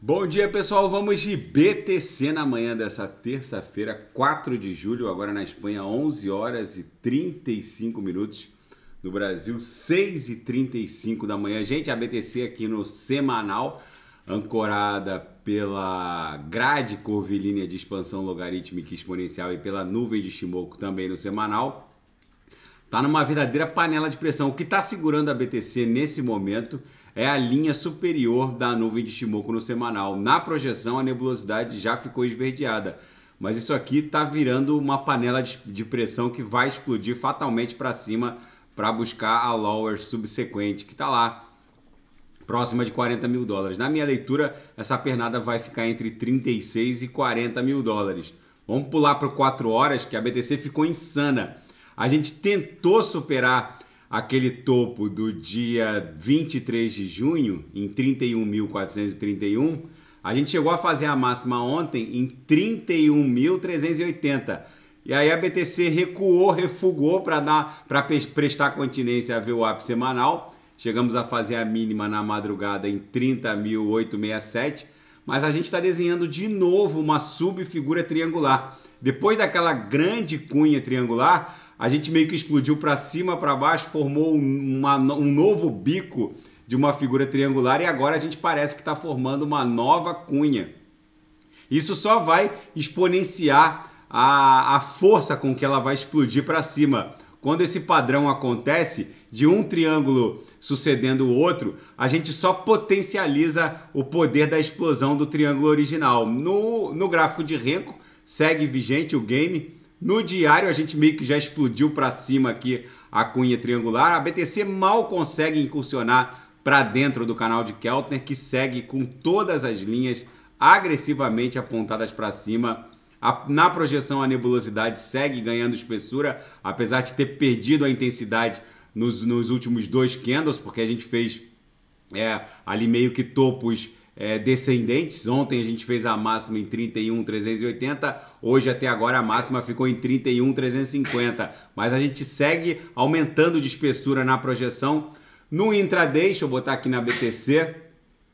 Bom dia, pessoal. Vamos de BTC na manhã dessa terça-feira, 4 de julho, agora na Espanha, 11 horas e 35 minutos. No Brasil, 6 e 35 da manhã. Gente, a BTC aqui no semanal, ancorada pela grade curvilínea de expansão logarítmica exponencial e pela nuvem de Shimoku também no semanal. Está numa verdadeira panela de pressão. O que está segurando a BTC nesse momento é a linha superior da nuvem de Shimoku no semanal. Na projeção, a nebulosidade já ficou esverdeada. Mas isso aqui está virando uma panela de pressão que vai explodir fatalmente para cima para buscar a lower subsequente que está lá próxima de 40 mil dólares. Na minha leitura, essa pernada vai ficar entre 36 e 40 mil dólares. Vamos pular para 4 horas, que a BTC ficou insana. A gente tentou superar aquele topo do dia 23 de junho em 31.431. A gente chegou a fazer a máxima ontem em 31.380. E aí a BTC recuou, refugou para dar para prestar continência a ver o up semanal. Chegamos a fazer a mínima na madrugada em 30.867, mas a gente está desenhando de novo uma subfigura triangular. Depois daquela grande cunha triangular, a gente meio que explodiu para cima, para baixo, formou uma, um novo bico de uma figura triangular e agora a gente parece que está formando uma nova cunha. Isso só vai exponenciar a, a força com que ela vai explodir para cima. Quando esse padrão acontece, de um triângulo sucedendo o outro, a gente só potencializa o poder da explosão do triângulo original. No, no gráfico de Renko, segue vigente o game, no diário, a gente meio que já explodiu para cima aqui a cunha triangular. A BTC mal consegue incursionar para dentro do canal de Keltner, que segue com todas as linhas agressivamente apontadas para cima. A, na projeção, a nebulosidade segue ganhando espessura, apesar de ter perdido a intensidade nos, nos últimos dois candles, porque a gente fez é, ali meio que topos é, descendentes. Ontem a gente fez a máxima em 31,380, hoje até agora a máxima ficou em 31,350. Mas a gente segue aumentando de espessura na projeção. No intraday, deixa eu botar aqui na BTC.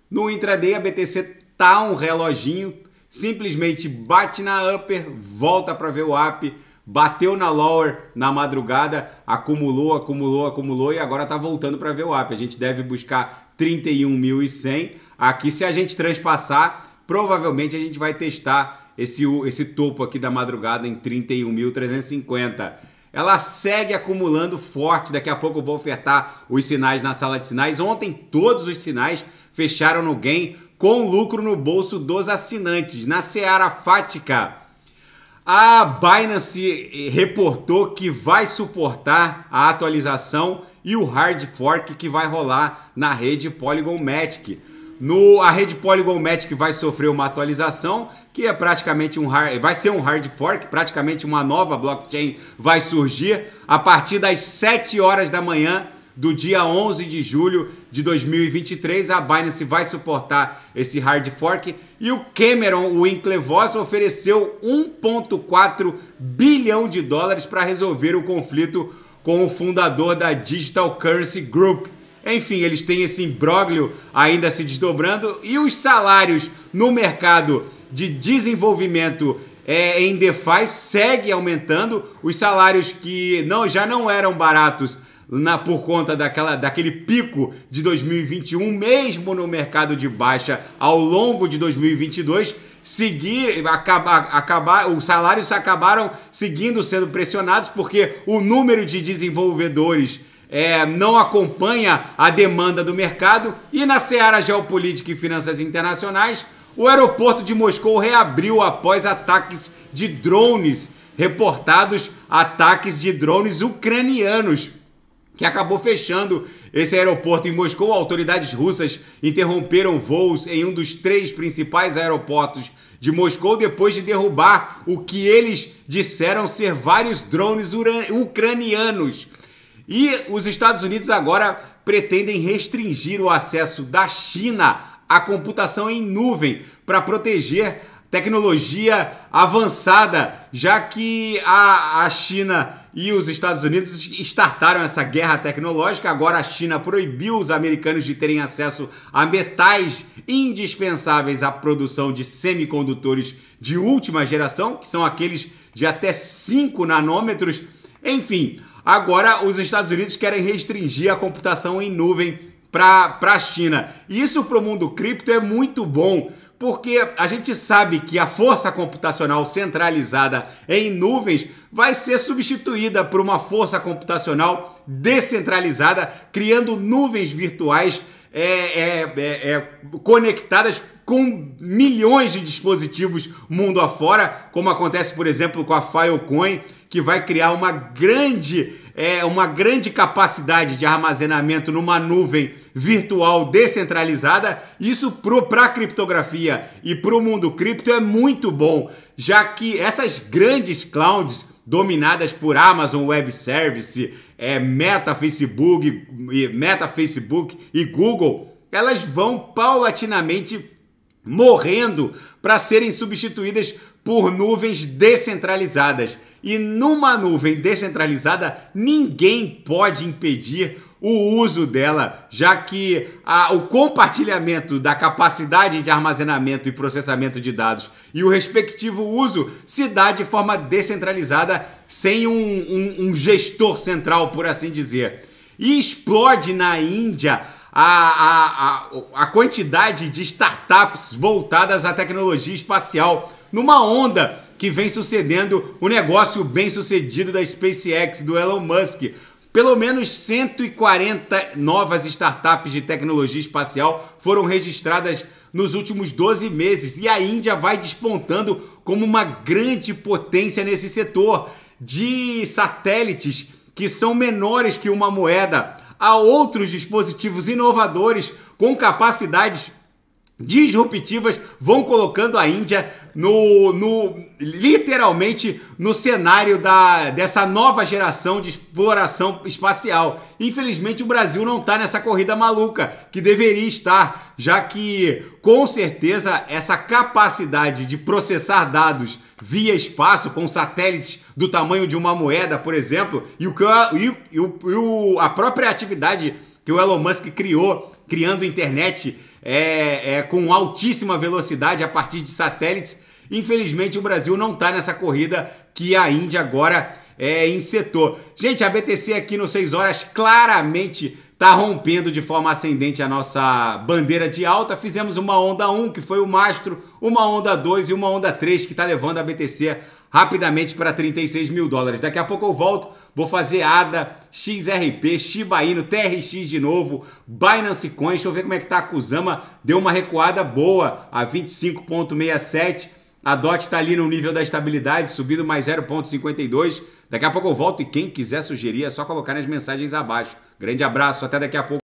No intraday, a BTC tá um reloginho, simplesmente bate na upper, volta para ver o up, bateu na lower na madrugada, acumulou, acumulou, acumulou e agora tá voltando para ver o up. A gente deve buscar 31.100 Aqui, se a gente transpassar, provavelmente a gente vai testar esse, esse topo aqui da madrugada em 31.350. Ela segue acumulando forte. Daqui a pouco eu vou ofertar os sinais na sala de sinais. Ontem, todos os sinais fecharam no gain com lucro no bolso dos assinantes. Na Seara Fática, a Binance reportou que vai suportar a atualização e o hard fork que vai rolar na rede Polygon Matic. No, a rede Polygon Magic vai sofrer uma atualização, que é praticamente um hard, vai ser um hard fork, praticamente uma nova blockchain vai surgir a partir das 7 horas da manhã do dia 11 de julho de 2023, a Binance vai suportar esse hard fork e o Cameron Winklevoss ofereceu 1.4 bilhão de dólares para resolver o conflito com o fundador da Digital Currency Group. Enfim, eles têm esse imbróglio ainda se desdobrando e os salários no mercado de desenvolvimento é, em DeFi segue aumentando. Os salários que não já não eram baratos na, por conta daquela, daquele pico de 2021, mesmo no mercado de baixa ao longo de 2022, seguir acabar, acabar os salários acabaram seguindo sendo pressionados porque o número de desenvolvedores é, não acompanha a demanda do mercado. E na seara geopolítica e finanças internacionais, o aeroporto de Moscou reabriu após ataques de drones, reportados ataques de drones ucranianos que acabou fechando esse aeroporto em Moscou. Autoridades russas interromperam voos em um dos três principais aeroportos de Moscou depois de derrubar o que eles disseram ser vários drones ucranianos. E os Estados Unidos agora pretendem restringir o acesso da China à computação em nuvem para proteger tecnologia avançada, já que a, a China e os Estados Unidos estartaram essa guerra tecnológica. Agora a China proibiu os americanos de terem acesso a metais indispensáveis à produção de semicondutores de última geração, que são aqueles de até 5 nanômetros enfim, agora os Estados Unidos querem restringir a computação em nuvem para a China. isso para o mundo cripto é muito bom, porque a gente sabe que a força computacional centralizada em nuvens vai ser substituída por uma força computacional descentralizada, criando nuvens virtuais é, é, é, é conectadas com milhões de dispositivos mundo afora, como acontece, por exemplo, com a Filecoin, que vai criar uma grande, é, uma grande capacidade de armazenamento numa nuvem virtual descentralizada. Isso para a criptografia e para o mundo cripto é muito bom, já que essas grandes clouds dominadas por Amazon Web Service, é, Meta Facebook, Meta Facebook e Google, elas vão paulatinamente morrendo para serem substituídas por nuvens descentralizadas. E numa nuvem descentralizada, ninguém pode impedir o uso dela, já que a, o compartilhamento da capacidade de armazenamento e processamento de dados e o respectivo uso se dá de forma descentralizada, sem um, um, um gestor central, por assim dizer. E explode na Índia a, a, a, quantidade de startups voltadas à tecnologia espacial, numa onda que vem sucedendo o negócio bem sucedido da SpaceX do Elon Musk. Pelo menos 140 novas startups de tecnologia espacial foram registradas nos últimos 12 meses e a Índia vai despontando como uma grande potência nesse setor de satélites que são menores que uma moeda a outros dispositivos inovadores com capacidades disruptivas vão colocando a Índia no, no literalmente no cenário da, dessa nova geração de exploração espacial. Infelizmente o Brasil não está nessa corrida maluca que deveria estar, já que com certeza essa capacidade de processar dados via espaço com satélites do tamanho de uma moeda, por exemplo, e, o, e, e, o, a própria atividade que o Elon Musk criou, criando internet é, é, com altíssima velocidade a partir de satélites. Infelizmente, o Brasil não está nessa corrida que a Índia agora é, setor. Gente, a BTC aqui no 6 horas claramente está rompendo de forma ascendente a nossa bandeira de alta. Fizemos uma onda 1, que foi o mastro, uma onda 2 e uma onda 3, que está levando a BTC rapidamente para 36 mil dólares. Daqui a pouco eu volto, vou fazer ADA, XRP, Shiba Inu, TRX de novo, Binance Coin, deixa eu ver como é que tá a Kusama, deu uma recuada boa a 25.67, a DOT está ali no nível da estabilidade, subindo mais 0.52, daqui a pouco eu volto e quem quiser sugerir é só colocar nas mensagens abaixo. Grande abraço, até daqui a pouco.